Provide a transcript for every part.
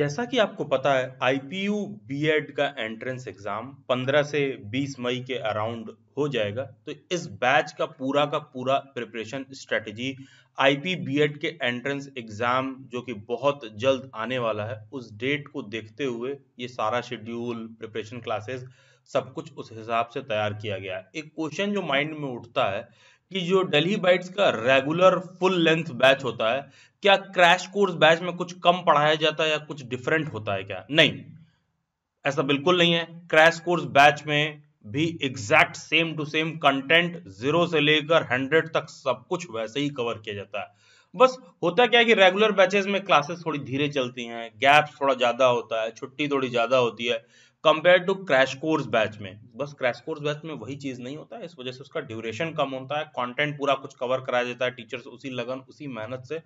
जैसा कि आपको पता है आईपीयू बीएड का एंट्रेंस एग्जाम 15 से 20 मई के अराउंड हो जाएगा तो इस बैच का पूरा का पूरा प्रिपरेशन स्ट्रेटजी आईपी बीएड के एंट्रेंस एग्जाम जो कि बहुत जल्द आने वाला है उस डेट को देखते हुए ये सारा शेड्यूल प्रिपरेशन क्लासेस सब कुछ उस हिसाब से तैयार किया गया है एक क्वेश्चन जो माइंड में उठता है कि जो डेली बाइट्स का रेगुलर फुल लेंथ बैच होता है क्या क्रैश कोर्स बैच में कुछ कम पढ़ाया जाता है या कुछ डिफरेंट होता है क्या नहीं ऐसा बिल्कुल नहीं है क्रैश कोर्स बैच में भी exact same to same content zero से लेकर हंड्रेड तक सब कुछ वैसे ही कवर किया जाता है बस होता क्या है कि रेगुलर बैचेस में क्लासेस थोड़ी धीरे चलती हैं गैप्स थोड़ा ज़्यादा होता है छुट्टी थोड़ी ज़्यादा होती है compare to crash course batch में बस क्रैश कोर्स बैच में वही चीज़ नहीं होता है इस वजह से उसका ड्यूरेशन कम होता है कंटेंट पूरा कुछ कवर कराया जाता है टीचर्स उसी लगन उसी मेहनत से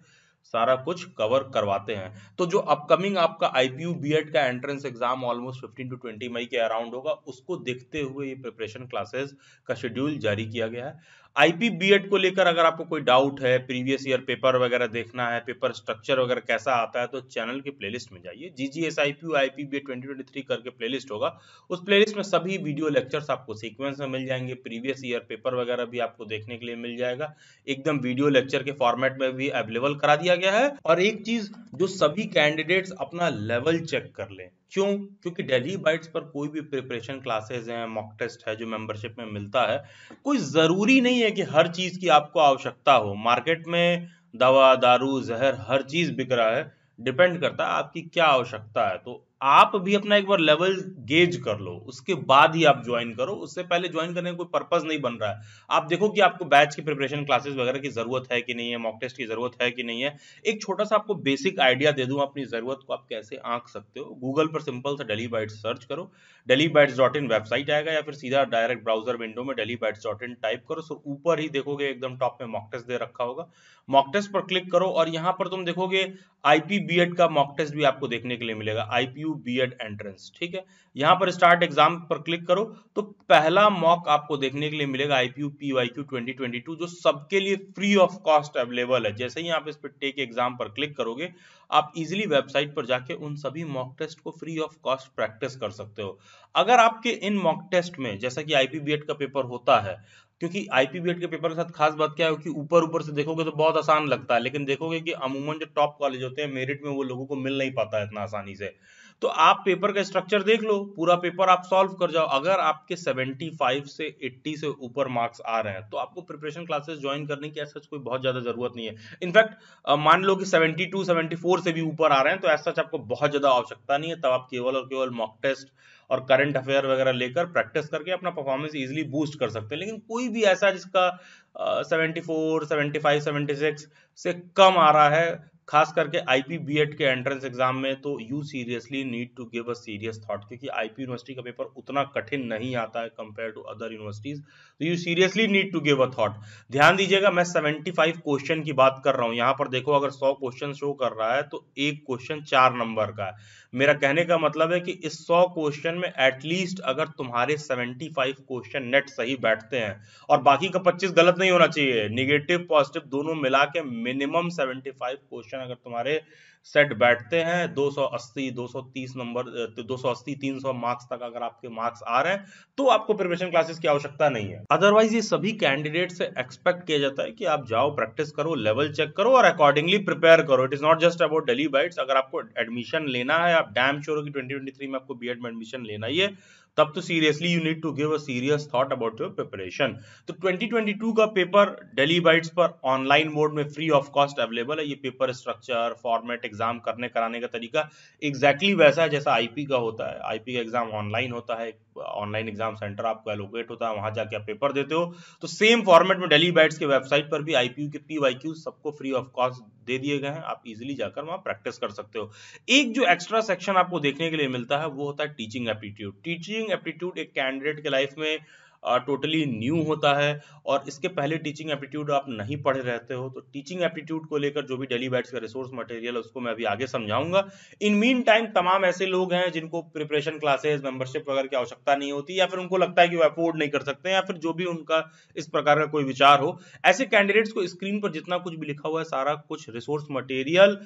सारा कुछ कवर करवाते हैं तो जो अपकमिंग आपका आईपीयू बी बीएड का entrance exam almost 15 to 20 May के अराउंड होगा उसको देखते हुए ये प्रिपरेशन क्लासेस का शेड्यूल जारी किया गया है आईपी बीएड को लेकर अगर आपको कोई डाउट है प्रीवियस ईयर पेपर वगैरह देखना है पेपर स्ट्रक्चर वगैरह कैसा आता है तो चैनल के प्लेलिस्ट में जाइए G G S I P I P B twenty twenty three करके प्लेलिस्ट होगा उस प्लेलिस्ट में सभी वीडियो लेक्चर्स आपको सीक्वेंस में मिल जाएंगे प्रीवियस ईयर पेपर वगैरह भी आपको देखने के लिए मिल जाएगा एकदम वीडियो लेक्चर के फॉर्मेट में भी अवेलेबल करा दिया गया है और एक चीज जो सभी कैंडिडेट्स अपना लेवल चेक कर लें क्यों क्योंकि डेली बाइट्स हम्म। पर कोई भी प्रिपरेशन क्लासेस हैं मॉक टेस्ट है जो मेंबरशिप में मिलता है कोई ज़रूरी नहीं है कि हर चीज़ की आपको आवश्यकता हो मार्केट में दवा दारू जहर हर चीज़ बिक रहा है डिपेंड करता है आपकी क्या आवश्यकता है तो आप भी अपना एक बार लेवल गेज कर लो उसके बाद ही आप ज्वाइन करो उससे पहले ज्वाइन करने का कोई पर्पज नहीं बन रहा है आप देखो कि आपको बैच की प्रिपरेशन क्लासेस वगैरह की जरूरत है कि नहीं है मॉक टेस्ट की जरूरत है कि नहीं है एक छोटा सा आपको बेसिक आइडिया दे दूं अपनी जरूरत को आप कैसे आंक सकते हो गूगल पर सिंपल सा डेली बाइट्स सर्च करो Daily Bytes dot in website आएगा या फिर सीधा डायरेक्ट ब्राउजर विंडो में Daily Bytes dot in type करो सो ऊपर ही देखोगे एकदम टॉप में मॉक टेस्ट दे रखा होगा मॉक टेस्ट पर क्लिक करो और यहाँ पर तुम देखोगे आईपी बी का मॉक टेस्ट भी आपको देखने के लिए मिलेगा IPU U B Ed entrance ठीक है यहां पर स्टार्ट एग्जाम पर क्लिक करो तो पहला मॉक आपको देखने के लिए मिलेगा IPU P Y Q twenty twenty two जो सबके लिए फ्री ऑफ कॉस्ट अवेलेबल है जैसे ही आप इस पर टेक एग्जाम पर क्लिक करोगे आप इजिली वेबसाइट पर जाके उन सभी मॉक टेस्ट को फ्री ऑफ कॉस्ट प्रैक्टिस कर सकते हो अगर आपके इन मॉक टेस्ट में जैसा कि आईपी बी का पेपर होता है क्योंकि आईपी बी के पेपर के साथ खास बात क्या है कि ऊपर ऊपर से देखोगे तो बहुत आसान लगता है लेकिन देखोगे कि अमूमन जो टॉप कॉलेज होते हैं मेरिट में वो लोगों को मिल नहीं पाता है इतना आसानी से तो आप पेपर का स्ट्रक्चर देख लो पूरा पेपर आप सॉल्व कर जाओ अगर आपके 75 से 80 से ऊपर मार्क्स आ रहे हैं तो आपको प्रिपरेशन क्लासेस ज्वाइन करने की ऐसा कोई बहुत ज्यादा जरूरत नहीं है इनफैक्ट मान लो कि 72 74 से भी ऊपर आ रहे हैं तो ऐसा आपको बहुत ज्यादा आवश्यकता नहीं है तब आप केवल और केवल मॉक टेस्ट और करंट अफेयर वगैरह लेकर प्रैक्टिस करके अपना परफॉर्मेंस इजिली बूस्ट कर सकते हैं लेकिन कोई भी ऐसा जिसका seventy four seventy five seventy six से कम आ रहा है खास करके आईपी बीएड के एंट्रेंस एग्जाम में तो you seriously need to give a serious thought क्योंकि आईपी यूनिवर्सिटी का पेपर उतना कठिन नहीं आता है कंपेयर टू अदर यूनिवर्सिटीज तो you seriously need to give a thought ध्यान दीजिएगा मैं 75 क्वेश्चन की बात कर रहा हूँ यहाँ पर देखो अगर 100 क्वेश्चन शो कर रहा है तो एक क्वेश्चन चार नंबर का है मेरा कहने का मतलब है कि इस 100 क्वेश्चन में एटलीस्ट अगर तुम्हारे 75 क्वेश्चन नेट सही बैठते हैं और बाकी का 25 गलत नहीं होना चाहिए निगेटिव पॉजिटिव दोनों मिला के मिनिमम फाइव क्वेश्चन अगर तुम्हारे सेट बैठते हैं 280 230 नंबर 280 300 मार्क्स तक अगर आपके मार्क्स आ रहे हैं तो आपको प्रिपरेशन क्लासेस की आवश्यकता नहीं है अदरवाइज ये सभी कैंडिडेट से एक्सपेक्ट किया जाता है कि आप जाओ प्रैक्टिस करो लेवल चेक करो और अकॉर्डिंगली प्रिपेयर करो it is not just about Daily Bytes अगर आपको एडमिशन लेना है आप डैम श्योर की ट्वेंटी में आपको बी में एडमिशन लेना ही है तब तो seriously you need to give a serious thought about your preparation तो 2022 का पेपर डेली बाइट्स पर ऑनलाइन मोड में फ्री ऑफ कॉस्ट अवेलेबल है ये पेपर स्ट्रक्चर फॉर्मेट एग्जाम करने कराने का तरीका एग्जैक्टली exactly वैसा है जैसा आईपी का होता है आईपी का एग्जाम ऑनलाइन होता है ऑनलाइन एग्जाम सेंटर आपको एलोकेट होता है वहां जाके आप पेपर देते हो तो सेम फॉर्मेट में डेली बाइट्स के वेबसाइट पर भी आईपीयू के पीवाईक्यू सबको फ्री ऑफ कॉस्ट दे दिए गए हैं आप इजिली जाकर वहां प्रैक्टिस कर सकते हो एक जो एक्स्ट्रा सेक्शन आपको देखने के लिए मिलता है वो होता है टीचिंग एप्टीट्यूड टीचिंग एप्टीट्यूड एक कैंडिडेट के लाइफ में टोटली न्यू होता है और इसके पहले टीचिंग एप्टीट्यूड आप नहीं पढ़े रहते हो तो टीचिंग एप्टीट्यूड को लेकर जो भी डेली बैट्स का रिसोर्स मटेरियल उसको मैं अभी आगे समझाऊंगा इन मीन टाइम तमाम ऐसे लोग हैं जिनको प्रिपरेशन क्लासेज मेंबरशिप वगैरह की आवश्यकता नहीं होती या फिर उनको लगता है कि वो अफोर्ड नहीं कर सकते या फिर जो भी उनका इस प्रकार का कोई विचार हो ऐसे कैंडिडेट्स को स्क्रीन पर जितना कुछ भी लिखा हुआ है सारा कुछ रिसोर्स मटेरियल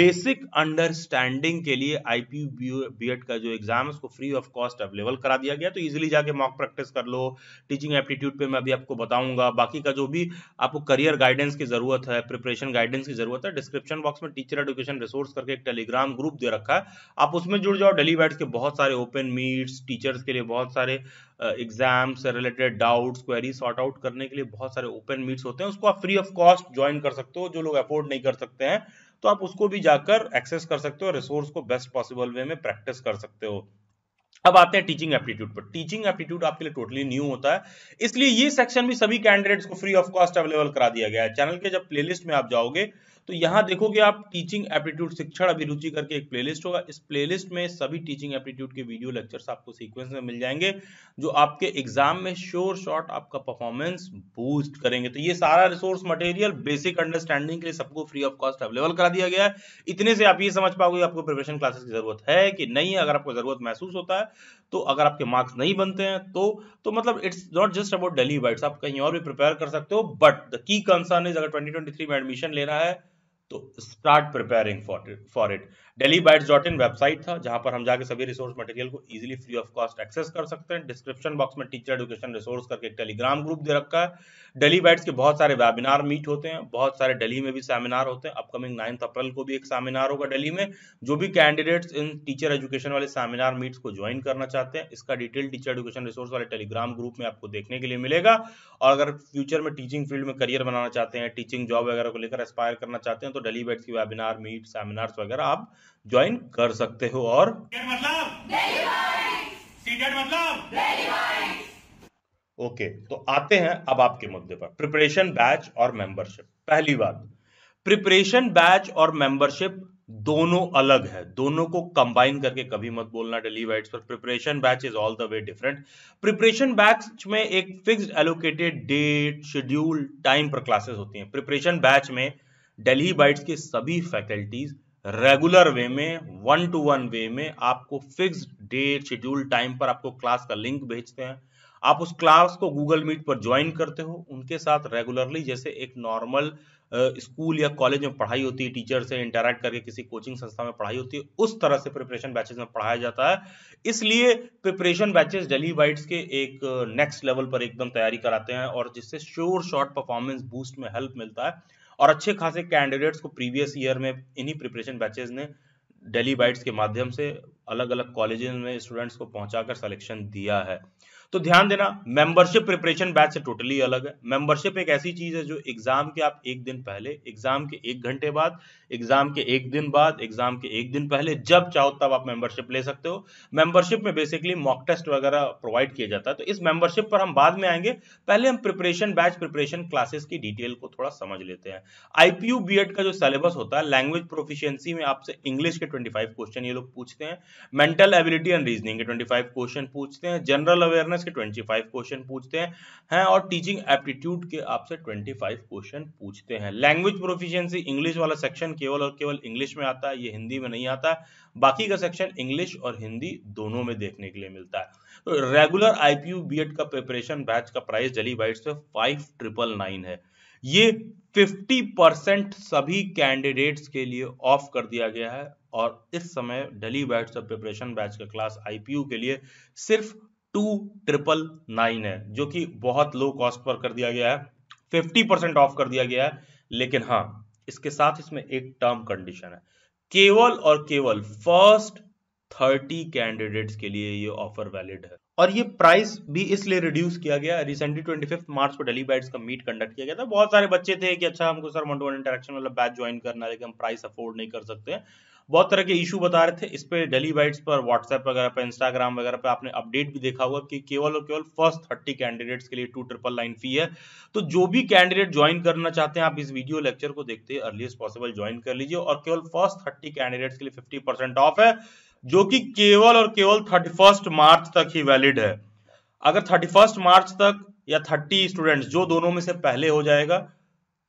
बेसिक अंडरस्टैंडिंग के लिए आईपीयू बीएड e e का जो एग्जाम है उसको फ्री ऑफ कॉस्ट अवेलेबल करा दिया गया तो इजिली जाके मॉक प्रैक्टिस कर लो टीचिंग एप्टीट्यूड पे मैं अभी आपको बताऊंगा बाकी का जो भी आपको करियर गाइडेंस की ज़रूरत है प्रिपरेशन गाइडेंस की ज़रूरत है डिस्क्रिप्शन बॉक्स में टीचर एडुकेशन रिसोर्स करके एक टेलीग्राम ग्रुप दे रखा है आप उसमें जुड़ जाओ डेली वाइड्स के बहुत सारे ओपन मीट्स टीचर्स के लिए बहुत सारे एग्जाम से related doubts query sort out करने के लिए बहुत सारे ओपन मीट्स होते हैं उसको आप फ्री ऑफ कॉस्ट ज्वाइन कर सकते हो जो लोग अफोर्ड नहीं कर सकते हैं तो आप उसको भी जाकर एक्सेस कर सकते हो रिसोर्स को बेस्ट पॉसिबल वे में प्रैक्टिस कर सकते हो अब आते हैं टीचिंग एप्टीट्यूड पर टीचिंग एप्टीट्यूड आपके लिए टोटली न्यू होता है इसलिए ये सेक्शन भी सभी कैंडिडेट्स को फ्री ऑफ कॉस्ट अवेलेबल करा दिया गया है चैनल के जब प्लेलिस्ट में आप जाओगे तो यहाँ देखोगे आप टीचिंग एप्टीट्यूड शिक्षण अभिरुचि करके एक प्लेलिस्ट होगा इस प्लेलिस्ट में सभी टीचिंग एप्टीट्यूड के वीडियो लेक्चर्स आपको सीक्वेंस में मिल जाएंगे जो आपके एग्जाम में श्योर शॉर्ट आपका परफॉर्मेंस बूस्ट करेंगे तो ये सारा रिसोर्स मटेरियल बेसिक अंडरस्टैंडिंग के लिए सबको फ्री ऑफ कॉस्ट अवेलेबल करा दिया गया है इतने से आप ये समझ पाओगे आपको प्रिपरेशन क्लासेस की जरूरत है कि नहीं है अगर आपको जरूरत महसूस होता है तो अगर आपके मार्क्स नहीं बनते हैं तो तो मतलब it's not just about Daily Bytes आप कहीं और भी प्रिपेयर कर सकते हो but the key concern is अगर 2023 में एडमिशन लेना है to start preparing for it for it Daily Bytes dot in website था जहां पर हम जाके सभी रिसोर्स मटेरियल को easily free of cost access कर सकते हैं डिस्क्रिप्शन बॉक्स में टीचर एजुकेशन रिसोर्स करके एक टेलीग्राम ग्रुप दे रखा है डेली बाइट्स के बहुत सारे वेबिनार मीट होते हैं बहुत सारे डेली में भी सेमिनार होते हैं अपकमिंग नाइन्थ अप्रैल को भी एक सेमिनार होगा डेली में जो भी कैंडिडेट्स इन टीचर एजुकेशन वाले सेमिनार मीट्स को ज्वाइन करना चाहते हैं इसका डिटेल टीचर एजुकेशन रिसोर्स वाले टेलीग्राम ग्रुप में आपको देखने के लिए मिलेगा और अगर फ्यूचर में टीचिंग फील्ड में करियर बनाना चाहते हैं टीचिंग जॉब वगैरह को लेकर एस्पायर करना चाहते हैं तो डेली बाइट्स की वेबिनार मीट सेमिनार्स वगैरह आप ज्वाइन कर सकते हो और मतलब, मतलब? okay, ओके तो आते हैं अब आपके मुद्दे पर प्रिपरेशन बैच और मेंबरशिप पहली बात प्रिपरेशन बैच और मेंबरशिप दोनों अलग है दोनों को कंबाइन करके कभी मत बोलना डेली डेलीवाइट्स पर preparation batch is all the way different preparation batch में एक fixed allocated date schedule time पर क्लासेस होती हैं प्रिपरेशन बैच में डेली बाइट्स के सभी फैकल्टीज रेगुलर वे में वन टू वन वे में आपको फिक्स डेट शेड्यूल टाइम पर आपको क्लास का लिंक भेजते हैं आप उस क्लास को गूगल मीट पर ज्वाइन करते हो उनके साथ रेगुलरली जैसे एक नॉर्मल स्कूल या कॉलेज में पढ़ाई होती है टीचर से इंटरेक्ट करके किसी कोचिंग संस्था में पढ़ाई होती है उस तरह से प्रिपरेशन बैचेस में पढ़ाया जाता है इसलिए प्रिपरेशन बैचेस डेली वाइट्स के एक नेक्स्ट लेवल पर एकदम तैयारी कराते हैं और जिससे श्योर शॉर्ट परफॉर्मेंस बूस्ट में हेल्प मिलता है और अच्छे खासे कैंडिडेट्स को प्रीवियस ईयर में इन्हीं प्रिपरेशन बैचेज ने डेली बाइट्स के माध्यम से अलग अलग कॉलेज में स्टूडेंट्स को पहुंचाकर सिलेक्शन दिया है तो ध्यान देना मेंबरशिप प्रिपरेशन बैच से टोटली अलग है मेंबरशिप एक ऐसी चीज है जो एग्जाम के आप एक दिन पहले एग्जाम के एक घंटे बाद एग्जाम के एक दिन बाद एग्जाम के एक दिन पहले जब चाहो तब आप मेंबरशिप ले सकते हो मेंबरशिप में बेसिकली मॉक टेस्ट वगैरह प्रोवाइड किया जाता है तो इस मेंबरशिप पर हम बाद में आएंगे पहले हम प्रिपरेशन बैच प्रिपरेशन क्लासेस की डिटेल को थोड़ा समझ लेते हैं आईपीयू बी का जो सिलेबस होता है लैंग्वेज प्रोफिशियंसी में आपसे इंग्लिश के ट्वेंटी क्वेश्चन ये लोग पूछते हैं मेंटल एबिलिटी एंड रीजनिंग के ट्वेंटी क्वेश्चन पूछते हैं जनरल अवेयरनेस से 25 क्वेश्चन पूछते हैं हैं और टीचिंग एप्टीट्यूड के आपसे 25 क्वेश्चन पूछते हैं लैंग्वेज प्रोफिशिएंसी इंग्लिश वाला सेक्शन केवल और केवल इंग्लिश में आता है ये हिंदी में नहीं आता बाकी का सेक्शन इंग्लिश और हिंदी दोनों में देखने के लिए मिलता है तो रेगुलर आईपीयू बीएड का प्रिपरेशन बैच का प्राइस डेली बाइट से फाइव ट्रिपल नाइन है ये 50 परसेंट सभी कैंडिडेट्स के लिए ऑफ कर दिया गया है और इस समय डेली बैच सब प्रिपरेशन बैच का क्लास आईपीयू के लिए सिर्फ टू ट्रिपल नाइन है जो कि बहुत लो कॉस्ट पर कर दिया गया है फिफ्टी परसेंट ऑफ कर दिया गया है लेकिन हाँ इसके साथ इसमें एक टर्म कंडीशन है केवल और केवल फर्स्ट थर्टी कैंडिडेट्स के लिए ये ऑफर वैलिड है और ये प्राइस भी इसलिए रिड्यूस किया गया रिसेंटली ट्वेंटी फिफ्थ मार्च को डेली बैट्स का मीट कंडक्ट किया गया था बहुत सारे बच्चे थे कि अच्छा हमको sir one to one interaction वाला बैच ज्वाइन करना है लेकिन हम प्राइस अफोर्ड नहीं कर सकते हैं बहुत तरह के इशू बता रहे थे इस पर डेली बाइट्स पर व्हाट्सएप वगैरह पर इंस्टाग्राम वगैरह पर आपने अपडेट भी देखा होगा कि केवल और केवल फर्स्ट थर्टी कैंडिडेट्स के लिए टू ट्रिपल लाइन फी है तो जो भी कैंडिडेट ज्वाइन करना चाहते हैं आप इस वीडियो लेक्चर को देखते हैं अर्लीस्ट पॉसिबल ज्वाइन कर लीजिए और केवल फर्स्ट थर्टी कैंडिडेट्स के लिए फिफ्टी परसेंट ऑफ है जो कि केवल और केवल थर्टी फर्स्ट मार्च तक ही वैलिड है अगर थर्टी फर्स्ट मार्च तक या थर्टी स्टूडेंट्स जो दोनों में से पहले हो जाएगा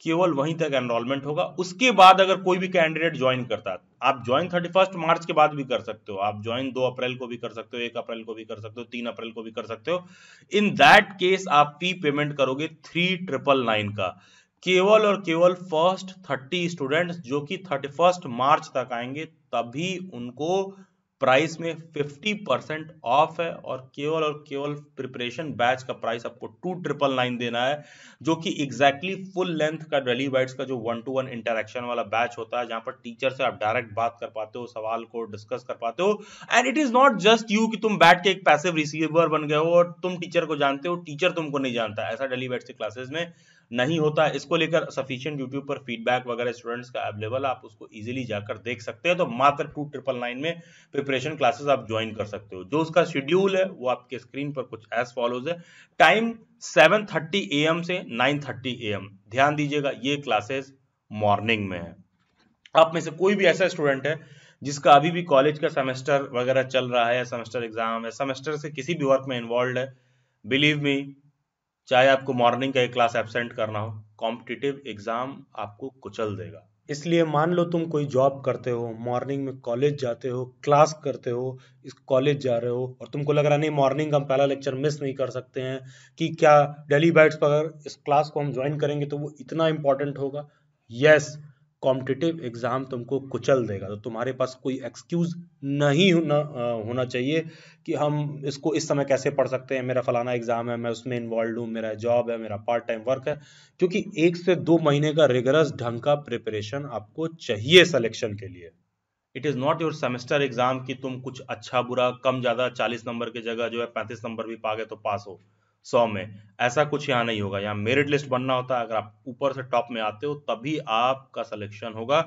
केवल वहीं तक एनरोलमेंट होगा उसके बाद अगर कोई भी कैंडिडेट ज्वाइन करता है आप ज्वाइन थर्टी फर्स्ट मार्च के बाद भी कर सकते हो आप ज्वाइन दो अप्रैल को भी कर सकते हो एक अप्रैल को भी कर सकते हो तीन अप्रैल को भी कर सकते हो इन दैट केस आप फी पेमेंट करोगे थ्री ट्रिपल नाइन का केवल और केवल फर्स्ट थर्टी स्टूडेंट्स जो कि थर्टी फर्स्ट मार्च तक आएंगे तभी उनको प्राइस में 50 परसेंट ऑफ है और केवल और केवल प्रिपरेशन बैच का प्राइस आपको टू ट्रिपल नाइन देना है जो कि एग्जैक्टली फुल लेंथ का डेली बाइट्स का जो वन टू वन इंटरेक्शन वाला बैच होता है जहां पर टीचर से आप डायरेक्ट बात कर पाते हो सवाल को डिस्कस कर पाते हो and it is not just you कि तुम बैठ के एक पैसिव रिसीवर बन गए हो और तुम टीचर को जानते हो टीचर तुमको नहीं जानता ऐसा डेली बाइट्स के क्लासेस में नहीं होता इसको लेकर सफिशियंट यूट्यूब पर फीडबैक वगैरह स्टूडेंट्स का अवेलेबल आप उसको इजीली जाकर देख सकते हैं तो मात्र टू ट्रिपल नाइन में प्रिपरेशन क्लासेस आप ज्वाइन कर सकते हो जो उसका शेड्यूल है वो आपके स्क्रीन पर कुछ एज फॉलोज है time seven thirty A M से नाइन थर्टी ए एम ध्यान दीजिएगा ये क्लासेस मॉर्निंग में है आप में से कोई भी ऐसा स्टूडेंट है जिसका अभी भी कॉलेज का सेमेस्टर वगैरह चल रहा है सेमेस्टर एग्जाम है सेमेस्टर से किसी भी वर्क में इन्वॉल्व है बिलीव मी चाहे आपको मॉर्निंग का एक क्लास एबसेंट करना हो कॉम्पिटिटिव एग्ज़ाम आपको कुचल देगा इसलिए मान लो तुम कोई जॉब करते हो मॉर्निंग में कॉलेज जाते हो क्लास करते हो इस कॉलेज जा रहे हो और तुमको लग रहा नहीं मॉर्निंग का हम पहला लेक्चर मिस नहीं कर सकते हैं कि क्या डेली बाइट्स पर अगर इस क्लास को हम ज्वाइन करेंगे तो वो इतना इम्पॉर्टेंट होगा यस yes, कॉम्पिटिटिव एग्ज़ाम तुमको कुचल देगा तो तुम्हारे पास कोई एक्सक्यूज़ नहीं होना होना चाहिए कि हम इसको इस समय कैसे पढ़ सकते हैं मेरा फ़लाना एग्ज़ाम है मैं उसमें इन्वॉल्व हूँ मेरा जॉब है मेरा पार्ट टाइम वर्क है क्योंकि एक से दो महीने का रेगरस ढंग का प्रिपरेशन आपको चाहिए सलेक्शन के लिए it is not your semester exam कि तुम कुछ अच्छा बुरा कम ज़्यादा चालीस नंबर की जगह जो है पैंतीस नंबर भी पा गए तो पास हो सौ में ऐसा कुछ यहाँ नहीं होगा यहाँ मेरिट लिस्ट बनना होता है अगर आप ऊपर से टॉप में आते हो तभी आपका सिलेक्शन होगा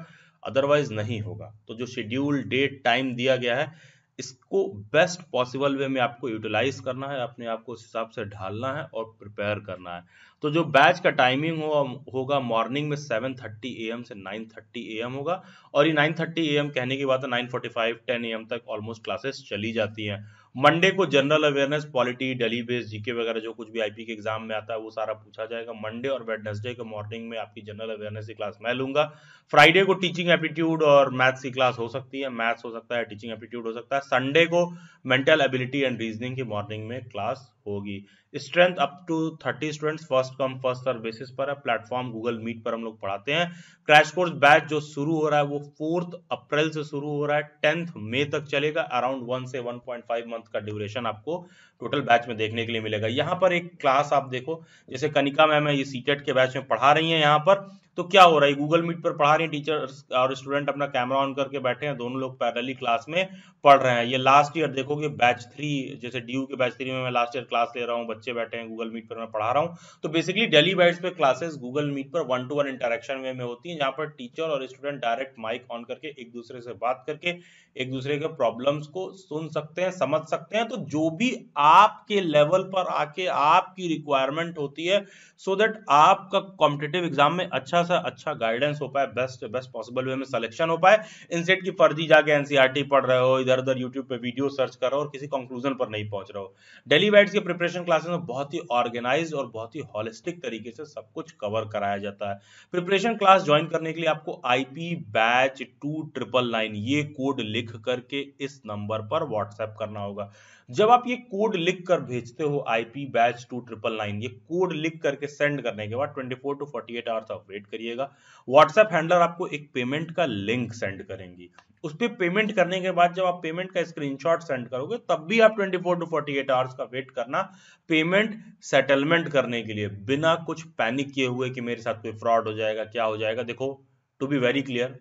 अदरवाइज नहीं होगा तो जो शेड्यूल डेट टाइम दिया गया है इसको बेस्ट पॉसिबल वे में आपको यूटिलाइज करना है अपने आप को उस हिसाब से ढालना है और प्रिपेयर करना है तो जो बैच का टाइमिंग हो, होगा मॉर्निंग में 7:30 एम से 9:30 एम होगा और ये 9:30 एम कहने की बात है 9:45 10 एम तक ऑलमोस्ट क्लासेस चली जाती हैं मंडे को general awareness polity daily base GK वगैरह जो कुछ भी आईपी के एग्जाम में आता है वो सारा पूछा जाएगा मंडे और वेडनेसडे के मॉर्निंग में आपकी जनरल अवेयरनेस की क्लास मैं लूंगा फ्राइडे को टीचिंग एप्टीट्यूड और मैथ्स की क्लास हो सकती है मैथ्स हो सकता है टीचिंग एप्टीट्यूड हो सकता है संडे को मेंटल एबिलिटी एंड रीजनिंग की मॉर्निंग में क्लास होगी strength up to thirty students first come first serve basis पर है प्लेटफॉर्म गूगल मीट पर हम लोग पढ़ाते हैं क्रैश कोर्स बैच जो शुरू हो रहा है वो फोर्थ अप्रैल से शुरू हो रहा है टेंथ मई तक चलेगा अराउंड वन से वन पॉइंट फाइव मंथ का ड्यूरेशन आपको टोटल बैच में देखने के लिए मिलेगा यहाँ पर एक क्लास आप देखो जैसे कनिका मैम है ये सीटेट के बैच में पढ़ा रही है यहाँ पर तो क्या हो रहा है गूगल मीट पर पढ़ा रहे टीचर्स और स्टूडेंट अपना कैमरा ऑन करके बैठे हैं दोनों लोग पैरेलली क्लास में पढ़ रहे हैं ये लास्ट ईयर देखोगे बैच थ्री जैसे डी के बैच थ्री में मैं लास्ट ईयर क्लास ले रहा हूँ बच्चे बैठे हैं गूगल मीट पर मैं पढ़ा रहा हूँ तो बेसिकली डेली बैच पर क्लासेस गूगल मीट पर one to one interaction way में होती है जहाँ पर टीचर और स्टूडेंट डायरेक्ट माइक ऑन करके एक दूसरे से बात करके एक दूसरे के प्रॉब्लम्स को सुन सकते हैं समझ सकते हैं तो जो भी आपके लेवल पर आके आपकी रिक्वायरमेंट होती है सो देट दैट आपका कॉम्पिटेटिव एग्जाम में अच्छा अच्छा सा अच्छा गाइडेंस हो पाए बेस्ट बेस्ट पॉसिबल वे में सिलेक्शन हो पाए इनसेट की फर्जी जाके एनसीईआरटी e पढ़ रहे हो इधर उधर यूट्यूब पे वीडियो सर्च कर रहे हो और किसी कंक्लूजन पर नहीं पहुंच रहे हो डेली वाइड्स के प्रिपरेशन क्लासेस में बहुत ही ऑर्गेनाइज और बहुत ही होलिस्टिक तरीके से सब कुछ कवर कराया जाता है प्रिपरेशन क्लास ज्वाइन करने के लिए आपको IP batch two triple nine ये कोड लिख करके इस नंबर पर व्हाट्सएप करना होगा जब आप ये कोड लिख कर भेजते हो IP batch two triple nine ये कोड लिख करके सेंड करने के बाद 24 टू 48 आवर्स आप वेट करिएगा व्हाट्सएप हैंडलर आपको एक पेमेंट का लिंक सेंड करेंगी उस पर पेमेंट करने के बाद जब आप पेमेंट का स्क्रीनशॉट सेंड करोगे तब भी आप 24 टू 48 आवर्स का वेट करना पेमेंट सेटलमेंट करने के लिए बिना कुछ पैनिक किए हुए कि मेरे साथ कोई फ्रॉड हो जाएगा क्या हो जाएगा देखो टू बी वेरी क्लियर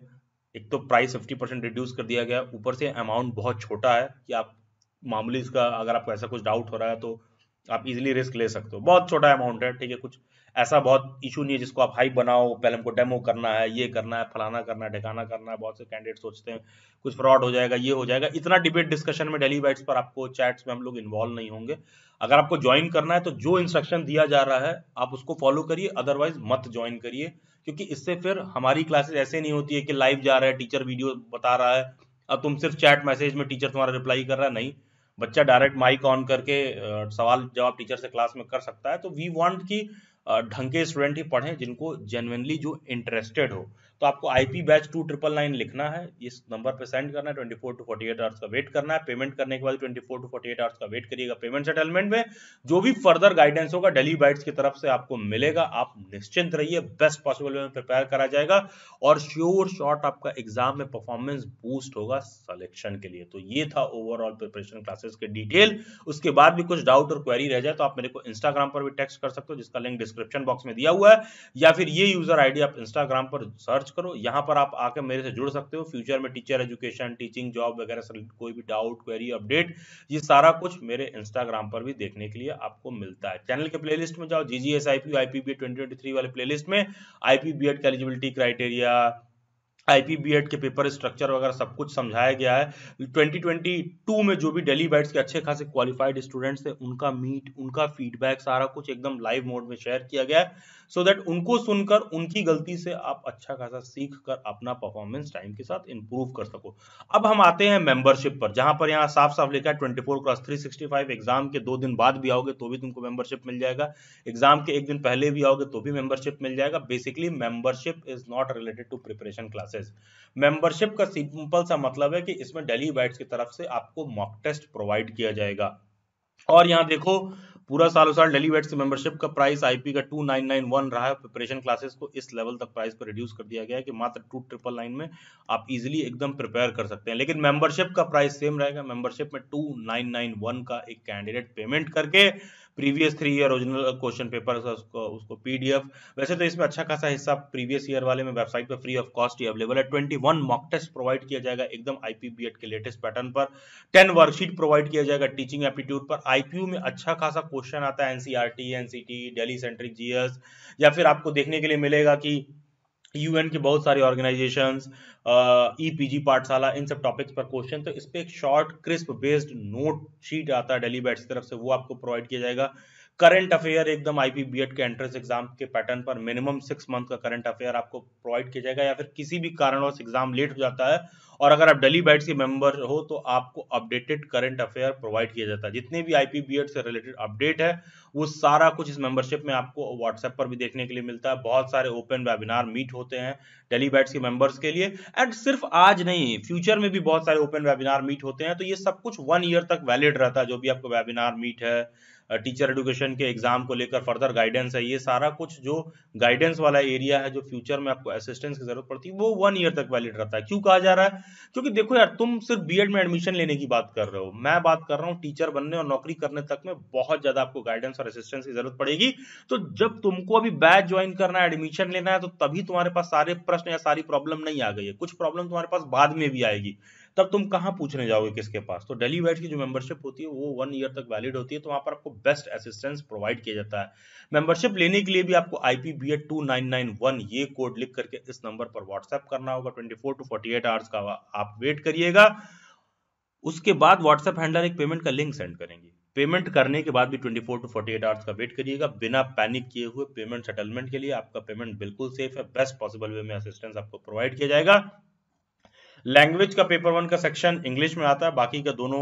एक तो प्राइस 50 परसेंट रिड्यूस कर दिया गया ऊपर से अमाउंट बहुत छोटा है कि आप मामूली इसका अगर आपको ऐसा कुछ डाउट हो रहा है तो आप इजिली रिस्क ले सकते हो बहुत छोटा अमाउंट है ठीक है कुछ ऐसा बहुत इशू नहीं है जिसको आप हाइप बनाओ पहले हमको डेमो करना है ये करना है फलाना करना है ठिकाना करना है बहुत से कैंडिडेट सोचते हैं कुछ फ्रॉड हो जाएगा ये हो जाएगा इतना डिबेट डिस्कशन में डेली बाइट्स पर आपको चैट्स में हम लोग इन्वॉल्व नहीं होंगे अगर आपको ज्वाइन करना है तो जो इंस्ट्रक्शन दिया जा रहा है आप उसको फॉलो करिए अदरवाइज मत ज्वाइन करिए क्योंकि इससे फिर हमारी क्लासेस ऐसे नहीं होती है कि लाइव जा रहा है टीचर वीडियो बता रहा है अब तुम सिर्फ चैट मैसेज में टीचर तुम्हारा रिप्लाई कर रहा है नहीं बच्चा डायरेक्ट माइक ऑन करके सवाल जवाब टीचर से क्लास में कर सकता है तो वी वांट कि ढंग के स्टूडेंट ही पढ़ें जिनको जेनुअनली जो इंटरेस्टेड हो तो आपको I P batch two triple nine लिखना है इस नंबर पर सेंड करना है twenty four to forty eight hours का वेट करना है पेमेंट करने के बाद twenty four to forty eight hours का वेट करिएगा पेमेंट सेटलमेंट में जो भी फर्दर गाइडेंस होगा डेली बाइट्स की तरफ से आपको मिलेगा आप निश्चिंत रहिए बेस्ट पॉसिबल वे में प्रिपेयर करा जाएगा और श्योर शॉर्ट आपका एग्जाम में परफॉर्मेंस बूस्ट होगा सलेक्शन के लिए तो ये था ओवरऑल प्रिपरेशन क्लासेस के डिटेल उसके बाद भी कुछ डाउट और क्वेरी रह जाए तो आप मेरे को इंस्टाग्राम पर भी टेक्स्ट कर सकते हो जिसका लिंक डिस्क्रिप्शन बॉक्स में दिया हुआ है या फिर ये यूजर आईडी आप इंस्टाग्राम पर सर्च करो यहाँ पर आप आकर मेरे से जुड़ सकते हो फ्यूचर में टीचर एजुकेशन टीचिंग जॉब वगैरह से कोई भी डाउट क्वेरी अपडेट ये सारा कुछ मेरे इंस्टाग्राम पर भी देखने के लिए आपको मिलता है चैनल के प्लेलिस्ट में जाओ G G S I P I P B twenty twenty three वाले प्लेलिस्ट में I P B Ed eligibility criteria I के पेपर स्ट्रक्चर वगैरह सब कुछ समझाया गया है 2022 में जो भी डेली बैट्स के अच्छे खासे क्वालिफाइड स्टूडेंट्स थे उनका मीट उनका फीडबैक सारा कुछ एकदम लाइव मोड में शेयर किया गया है सो so दैट उनको सुनकर उनकी गलती से आप अच्छा खासा सीख कर अपना परफॉर्मेंस टाइम के साथ इंप्रूव कर सको अब हम आते हैं मेंबरशिप पर जहां पर यहाँ साफ साफ लिखा है twenty four cross three sixty five exam के दो दिन बाद भी आओगे तो भी तुमको मेंबरशिप मिल जाएगा एग्जाम के एक दिन पहले भी आओगे तो भी मेंबरशिप मिल जाएगा basically membership is not related to preparation class classes membership का सिंपल सा मतलब है कि इसमें डेली बाइट्स की तरफ से आपको मॉक टेस्ट प्रोवाइड किया जाएगा और यहाँ देखो पूरा सालों साल डेली वेट्स मेंबरशिप का प्राइस आईपी का 2991 रहा है प्रिपरेशन क्लासेस को इस लेवल तक प्राइस पर रिड्यूस कर दिया गया है कि मात्र टू ट्रिपल नाइन में आप इजीली एकदम प्रिपेयर कर सकते हैं लेकिन मेंबरशिप का प्राइस सेम रहेगा मेंबरशिप में 2991 का एक कैंडिडेट पेमेंट करके previous three year original question paper उसको उसको पीडीएफ वैसे तो इसमें अच्छा खासा हिस्सा प्रीवियस ईयर वाले में वेबसाइट पर फ्री ऑफ कॉस्ट ही अवेलेबल है twenty one mock test provide किया जाएगा एकदम आईपीबीएड के लेटेस्ट पैटर्न पर टेन वर्कशीट प्रोवाइड किया जाएगा टीचिंग एप्टीट्यूड पर आईपीयू में अच्छा खासा क्वेश्चन आता है NCERT NCT daily centric GS या फिर आपको देखने के लिए मिलेगा कि यूएन के बहुत सारी पी ईपीजी पाठशाला इन सब टॉपिक्स पर क्वेश्चन तो इस पर एक short crisp based note sheet आता है डेली बैट्स की तरफ से वो आपको प्रोवाइड किया जाएगा करंट अफेयर एकदम आईपी के एंट्रेंस एग्जाम के पैटर्न पर मिनिमम सिक्स मंथ का करंट अफेयर आपको प्रोवाइड किया जाएगा या फिर किसी भी कारणवश एग्जाम लेट हो जाता है और अगर आप डेली बैट्स के मेंबर हो तो आपको अपडेटेड करंट अफेयर प्रोवाइड किया जाता है जितने भी आईपी से रिलेटेड अपडेट है वो सारा कुछ इस मेंबरशिप में आपको व्हाट्सएप पर भी देखने के लिए मिलता है बहुत सारे ओपन वेबिनार मीट होते हैं डेली बैट्स के मेंबर्स के लिए एंड सिर्फ आज नहीं फ्यूचर में भी बहुत सारे ओपन वेबिनार मीट होते हैं तो ये सब कुछ वन ईयर तक वैलिड रहता है जो भी आपको वेबिनार मीट है टीचर एडुकेशन के एग्जाम को लेकर फर्दर गाइडेंस है ये सारा कुछ जो गाइडेंस वाला एरिया है जो फ्यूचर में आपको असिस्टेंस की जरूरत पड़ती है वो वन ईयर तक वैलिड रहता है क्यों कहा जा रहा है क्योंकि देखो यार तुम सिर्फ बी में एडमिशन लेने की बात कर रहे हो मैं बात कर रहा हूँ टीचर बनने और नौकरी करने तक में बहुत ज्यादा आपको गाइडेंस और असिस्टेंस की जरूरत पड़ेगी तो जब तुमको अभी बैच ज्वाइन करना है एडमिशन लेना है तो तभी तुम्हारे पास सारे प्रश्न या सारी प्रॉब्लम नहीं आ गई है कुछ प्रॉब्लम तुम्हारे पास बाद में भी आएगी तब तुम कहाँ पूछने जाओगे किसके पास तो डेली वेट की जो मेंबरशिप होती है वो वन ईयर तक वैलिड होती है तो वहाँ पर आपको बेस्ट असिस्टेंस प्रोवाइड किया जाता है मेंबरशिप लेने के लिए भी आपको I P B Ed two nine nine one ये कोड लिख करके इस नंबर पर व्हाट्सएप करना होगा twenty four to forty eight hours का आप वेट करिएगा उसके बाद व्हाट्सएप हैंडलर एक पेमेंट का लिंक सेंड करेंगे पेमेंट करने के बाद भी 24 टू 48 आवर्स का वेट करिएगा बिना पैनिक किए हुए पेमेंट सेटलमेंट के लिए आपका पेमेंट बिल्कुल सेफ है बेस्ट पॉसिबल वे में असिस्टेंस आपको प्रोवाइड किया जाएगा लैंग्वेज का पेपर वन का सेक्शन इंग्लिश में आता है बाकी का दोनों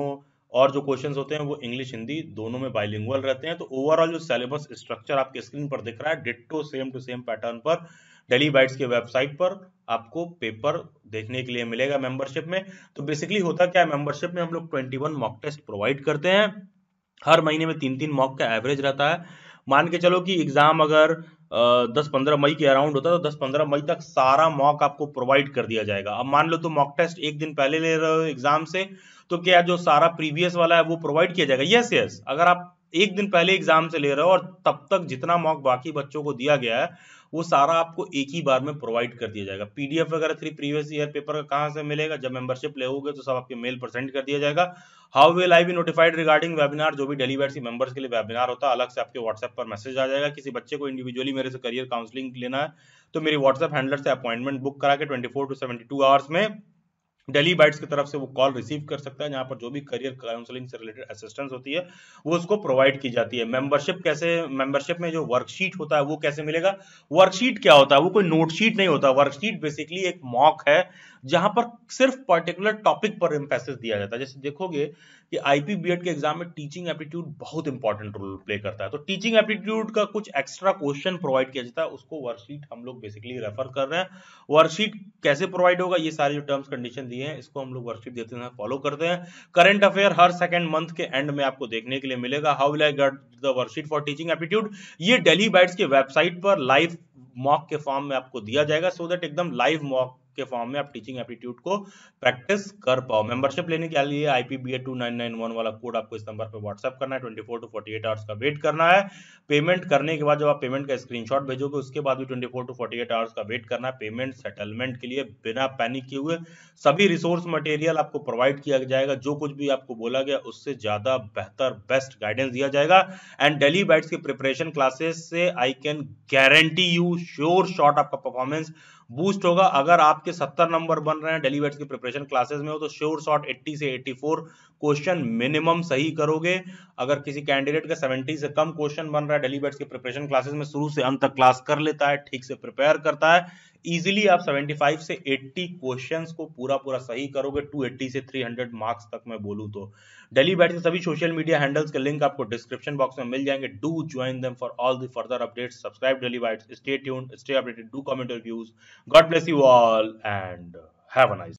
और जो क्वेश्चन होते हैं वो इंग्लिश हिंदी दोनों में बाइलिंगुअल रहते हैं तो ओवरऑल जो सिलेबस स्ट्रक्चर आपके स्क्रीन पर दिख रहा है ditto same to same pattern पर डेली बाइट्स के वेबसाइट पर आपको पेपर देखने के लिए मिलेगा मेंबरशिप में तो बेसिकली होता क्या है मेंबरशिप में हम लोग 21 मॉक टेस्ट प्रोवाइड करते हैं हर महीने में तीन तीन मॉक का एवरेज रहता है मान के चलो कि एग्जाम अगर दस पंद्रह मई के अराउंड होता है तो दस पंद्रह मई तक सारा मॉक आपको प्रोवाइड कर दिया जाएगा अब मान लो तो मॉक टेस्ट एक दिन पहले ले रहे हो एग्जाम से तो क्या जो सारा प्रीवियस वाला है वो प्रोवाइड किया जाएगा यस यस अगर आप एक दिन पहले एग्जाम से ले रहे हो और तब तक जितना मॉक बाकी बच्चों को दिया गया है वो सारा आपको एक ही बार में प्रोवाइड कर दिया जाएगा पीडीएफ वगैरह थ्री प्रीवियस ईयर पेपर का कहां से मिलेगा जब मेंबरशिप लेोगे तो सब आपके मेल पर सेंड कर दिया जाएगा how will I be notified regarding webinar जो भी डेलीवर्सी की मेंबर्स के लिए वेबिनार होता है अलग से आपके व्हाट्सएप पर मैसेज आ जाएगा किसी बच्चे को इंडिविजुअली मेरे से करियर काउंसलिंग लेना है तो मेरी व्हाट्सएप हैंडलर से अपॉइंटमेंट बुक करा के twenty four to seventy two hours में डेली बाइट्स की तरफ से वो कॉल रिसीव कर सकता है जहाँ पर जो भी करियर काउंसलिंग से रिलेटेड असिस्टेंस होती है वो उसको प्रोवाइड की जाती है मेंबरशिप कैसे मेंबरशिप में जो वर्कशीट होता है वो कैसे मिलेगा वर्कशीट क्या होता है वो कोई नोटशीट नहीं होता वर्कशीट बेसिकली एक मॉक है जहां पर सिर्फ पर्टिकुलर टॉपिक पर इम्पेसिस दिया जाता है जैसे देखोगे कि आईपी बी के एग्जाम में टीचिंग एप्टीट्यूड बहुत इंपॉर्टेंट रोल प्ले करता है तो टीचिंग एप्टीट्यूड का कुछ एक्स्ट्रा क्वेश्चन प्रोवाइड किया जाता है उसको वर्कशीट हम लोग बेसिकली रेफर कर रहे हैं वर्कशीट कैसे प्रोवाइड होगा ये सारे जो टर्म्स कंडीशन दिए हैं इसको हम लोग वर्कशीट देते हैं फॉलो करते हैं करंट अफेयर हर सेकेंड मंथ के एंड में आपको देखने के लिए मिलेगा how will I get the worksheet for teaching aptitude ये डेली बाइट्स के वेबसाइट पर लाइव मॉक के फॉर्म में आपको दिया जाएगा सो so दैट एकदम लाइव मॉक के फॉर्म में आप टीचिंग एप्टीट्यूड को प्रैक्टिस कर पाओ मेंबरशिप लेने के लिए I B two nine nine one वाला कोड आपको इस नंबर पर व्हाट्सअप करना है twenty four to forty eight hours का वेट करना है पेमेंट करने के बाद जब आप पेमेंट का स्क्रीनशॉट भेजोगे उसके बाद भी twenty four to forty eight hours का वेट करना है पेमेंट सेटलमेंट के लिए बिना पैनिक किए हुए सभी रिसोर्स मटेरियल आपको प्रोवाइड किया जाएगा जो कुछ भी आपको बोला गया उससे ज्यादा बेहतर बेस्ट गाइडेंस दिया जाएगा एंड डेली बाइट्स की प्रिपरेशन क्लासेस से I can guarantee you sure shot आपका परफॉर्मेंस बूस्ट होगा अगर आपके 70 नंबर बन रहे हैं डेलीवेट्स की प्रिपरेशन क्लासेस में हो तो श्योर शॉट 80 से 84 क्वेश्चन मिनिमम सही करोगे अगर किसी कैंडिडेट का 70 से कम क्वेश्चन बन रहा है डेलीवेट्स की प्रिपरेशन क्लासेस में शुरू से अंत तक क्लास कर लेता है ठीक से प्रिपेयर करता है इजिली आप 75 से 80 क्वेश्चंस को पूरा पूरा सही करोगे 280 से 300 मार्क्स तक मैं बोलूँ तो डेली बैट के सभी सोशल मीडिया हैंडल्स के लिंक आपको डिस्क्रिप्शन बॉक्स में मिल जाएंगे do join them for all the further updates subscribe Daily Bytes stay tuned stay updated do comment reviews God bless you all and have a nice